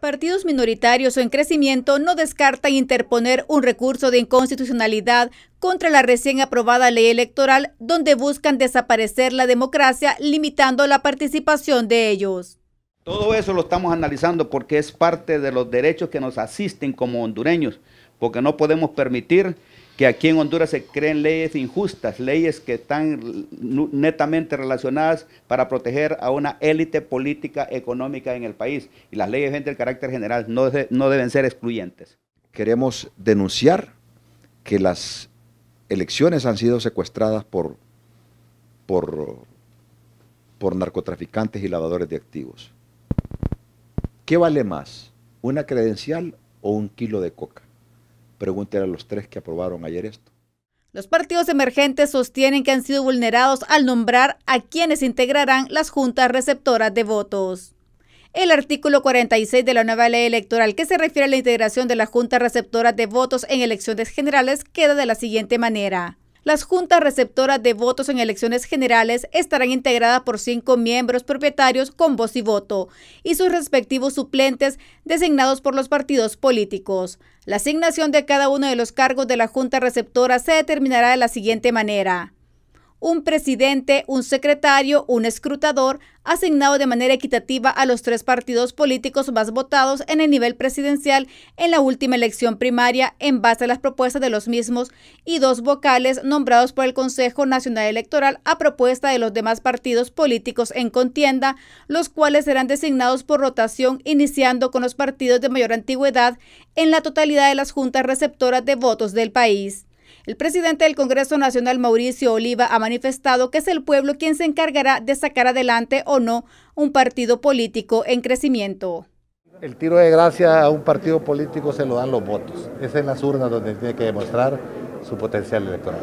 Partidos minoritarios o en crecimiento no descartan interponer un recurso de inconstitucionalidad contra la recién aprobada ley electoral donde buscan desaparecer la democracia limitando la participación de ellos. Todo eso lo estamos analizando porque es parte de los derechos que nos asisten como hondureños porque no podemos permitir que aquí en Honduras se creen leyes injustas, leyes que están netamente relacionadas para proteger a una élite política económica en el país. Y las leyes de carácter general no, no deben ser excluyentes. Queremos denunciar que las elecciones han sido secuestradas por, por, por narcotraficantes y lavadores de activos. ¿Qué vale más, una credencial o un kilo de coca? Pregúntale a los tres que aprobaron ayer esto. Los partidos emergentes sostienen que han sido vulnerados al nombrar a quienes integrarán las juntas receptoras de votos. El artículo 46 de la nueva ley electoral que se refiere a la integración de las juntas receptoras de votos en elecciones generales queda de la siguiente manera. Las juntas receptoras de votos en elecciones generales estarán integradas por cinco miembros propietarios con voz y voto y sus respectivos suplentes designados por los partidos políticos. La asignación de cada uno de los cargos de la junta receptora se determinará de la siguiente manera un presidente, un secretario, un escrutador, asignado de manera equitativa a los tres partidos políticos más votados en el nivel presidencial en la última elección primaria en base a las propuestas de los mismos y dos vocales nombrados por el Consejo Nacional Electoral a propuesta de los demás partidos políticos en contienda, los cuales serán designados por rotación iniciando con los partidos de mayor antigüedad en la totalidad de las juntas receptoras de votos del país. El presidente del Congreso Nacional, Mauricio Oliva, ha manifestado que es el pueblo quien se encargará de sacar adelante o no un partido político en crecimiento. El tiro de gracia a un partido político se lo dan los votos. Es en las urnas donde tiene que demostrar su potencial electoral.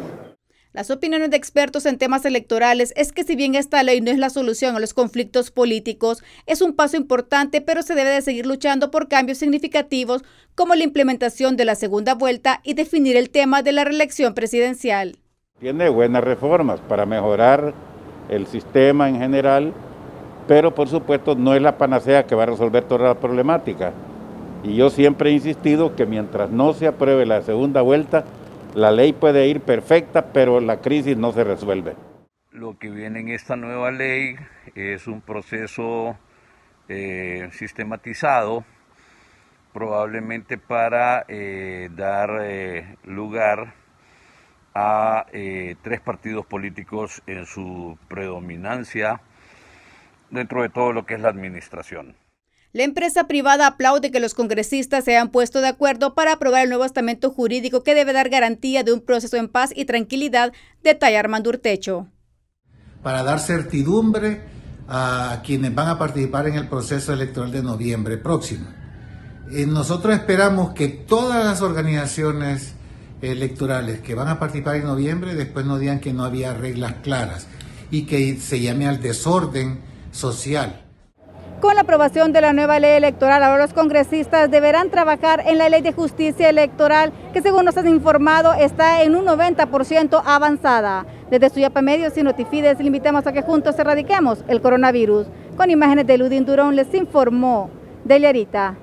Las opiniones de expertos en temas electorales es que si bien esta ley no es la solución a los conflictos políticos, es un paso importante, pero se debe de seguir luchando por cambios significativos como la implementación de la segunda vuelta y definir el tema de la reelección presidencial. Tiene buenas reformas para mejorar el sistema en general, pero por supuesto no es la panacea que va a resolver toda la problemática. Y yo siempre he insistido que mientras no se apruebe la segunda vuelta, la ley puede ir perfecta, pero la crisis no se resuelve. Lo que viene en esta nueva ley es un proceso eh, sistematizado, probablemente para eh, dar eh, lugar a tres partidos políticos en su predominancia dentro de todo lo que es la administración. La empresa privada aplaude que los congresistas se han puesto de acuerdo para aprobar el nuevo estamento jurídico que debe dar garantía de un proceso en paz y tranquilidad, detalla Armando Urtecho. Para dar certidumbre a quienes van a participar en el proceso electoral de noviembre próximo. Eh, nosotros esperamos que todas las organizaciones electorales que van a participar en noviembre después nos digan que no había reglas claras y que se llame al desorden social. Con la aprobación de la nueva ley electoral, ahora los congresistas deberán trabajar en la ley de justicia electoral, que según nos han informado está en un 90% avanzada. Desde Suyapa Medios y Notifides le invitamos a que juntos erradiquemos el coronavirus. Con imágenes de Ludin Durón les informó Deliarita.